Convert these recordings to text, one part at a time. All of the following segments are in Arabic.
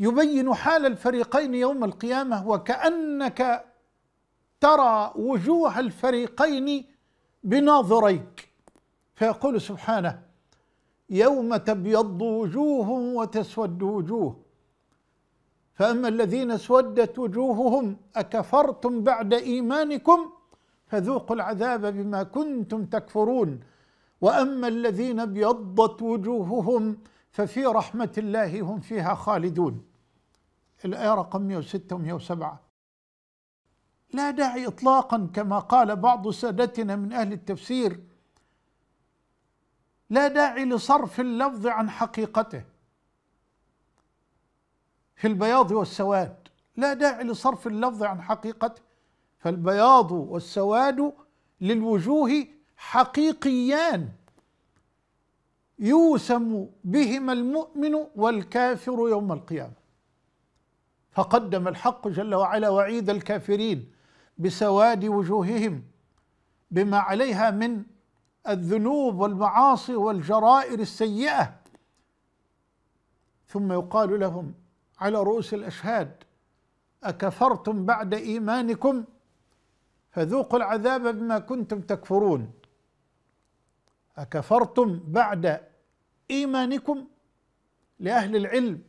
يبين حال الفريقين يوم القيامة وكأنك ترى وجوه الفريقين بناظريك فيقول سبحانه يوم تبيض وجوه وتسود وجوه فأما الذين اسودت وجوههم أكفرتم بعد إيمانكم فذوقوا العذاب بما كنتم تكفرون وأما الذين ابيضت وجوههم ففي رحمة الله هم فيها خالدون الآية رقم 106 و107 لا داعي إطلاقا كما قال بعض سادتنا من أهل التفسير لا داعي لصرف اللفظ عن حقيقته في البياض والسواد لا داعي لصرف اللفظ عن حقيقته فالبياض والسواد للوجوه حقيقيان يوسم بهما المؤمن والكافر يوم القيامه فقدم الحق جل وعلا وعيد الكافرين بسواد وجوههم بما عليها من الذنوب والمعاصي والجرائر السيئه ثم يقال لهم على رؤوس الاشهاد اكفرتم بعد ايمانكم فذوقوا العذاب بما كنتم تكفرون اكفرتم بعد ايمانكم لاهل العلم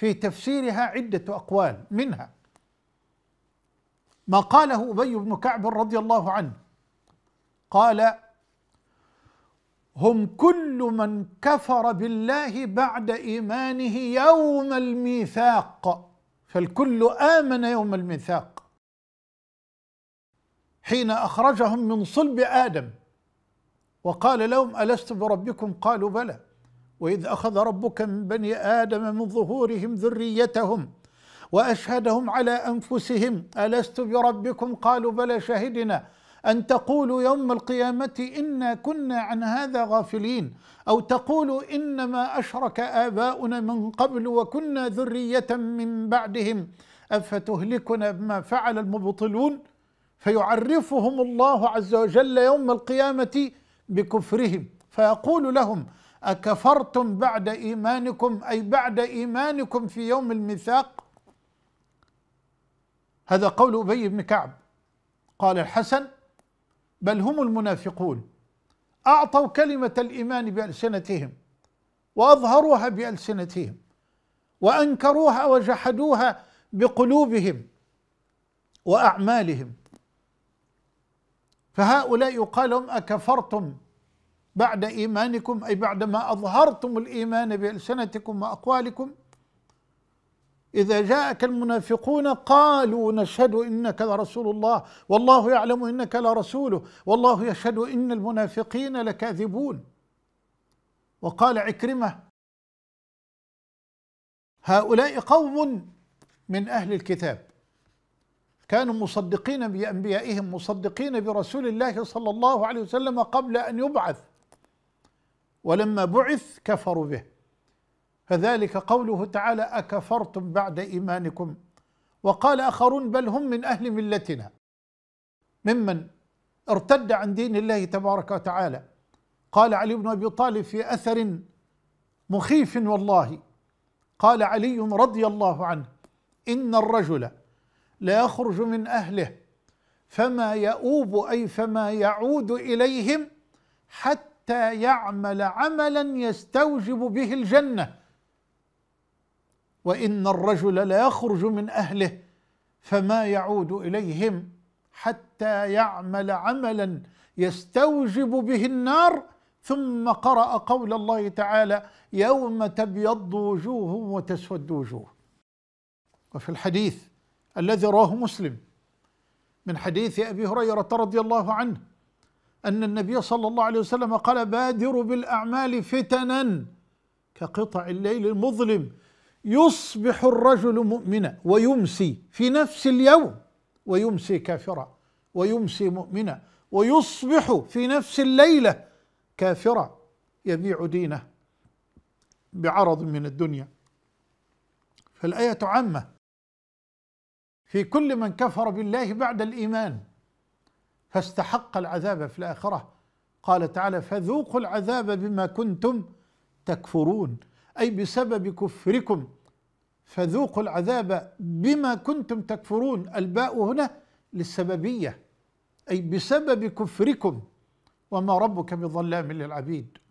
في تفسيرها عدة أقوال منها ما قاله أبي بن كعب رضي الله عنه قال هم كل من كفر بالله بعد إيمانه يوم الميثاق فالكل آمن يوم الميثاق حين أخرجهم من صلب آدم وقال لهم ألست بربكم قالوا بلى واذ اخذ ربك من بني ادم من ظهورهم ذريتهم واشهدهم على انفسهم الست بربكم قالوا بلى شهدنا ان تقولوا يوم القيامه انا كنا عن هذا غافلين او تقولوا انما اشرك اباؤنا من قبل وكنا ذريه من بعدهم افتهلكنا بما فعل المبطلون فيعرفهم الله عز وجل يوم القيامه بكفرهم فيقول لهم أكفرتم بعد إيمانكم أي بعد إيمانكم في يوم الميثاق هذا قول أبي بن كعب قال الحسن بل هم المنافقون أعطوا كلمة الإيمان بألسنتهم وأظهروها بألسنتهم وأنكروها وجحدوها بقلوبهم وأعمالهم فهؤلاء يقال لهم أكفرتم بعد إيمانكم أي بعدما أظهرتم الإيمان بألسنتكم وأقوالكم إذا جاءك المنافقون قالوا نشهد إنك لرسول الله والله يعلم إنك لرسوله والله يشهد إن المنافقين لكاذبون وقال عكرمة هؤلاء قوم من أهل الكتاب كانوا مصدقين بأنبيائهم مصدقين برسول الله صلى الله عليه وسلم قبل أن يبعث ولما بعث كفروا به فذلك قوله تعالى أكفرتم بعد إيمانكم وقال آخرون بل هم من أهل ملتنا ممن ارتد عن دين الله تبارك وتعالى قال علي بن أبي طالب في أثر مخيف والله قال علي رضي الله عنه إن الرجل لا يخرج من أهله فما يؤوب أي فما يعود إليهم حتى حتى يعمل عملا يستوجب به الجنه وان الرجل لا يخرج من اهله فما يعود اليهم حتى يعمل عملا يستوجب به النار ثم قرا قول الله تعالى يوم تبيض وجوه وتسود وجوه وفي الحديث الذي رواه مسلم من حديث ابي هريره رضي الله عنه أن النبي صلى الله عليه وسلم قال بادروا بالأعمال فتنا كقطع الليل المظلم يصبح الرجل مؤمنا ويمسي في نفس اليوم ويمسي كافرا ويمسي مؤمنا ويصبح في نفس الليله كافرا يبيع دينه بعرض من الدنيا فالايه عامه في كل من كفر بالله بعد الايمان فاستحق العذاب في الاخره قال تعالى فذوقوا العذاب بما كنتم تكفرون اي بسبب كفركم فذوقوا العذاب بما كنتم تكفرون الباء هنا للسببيه اي بسبب كفركم وما ربك بظلام للعبيد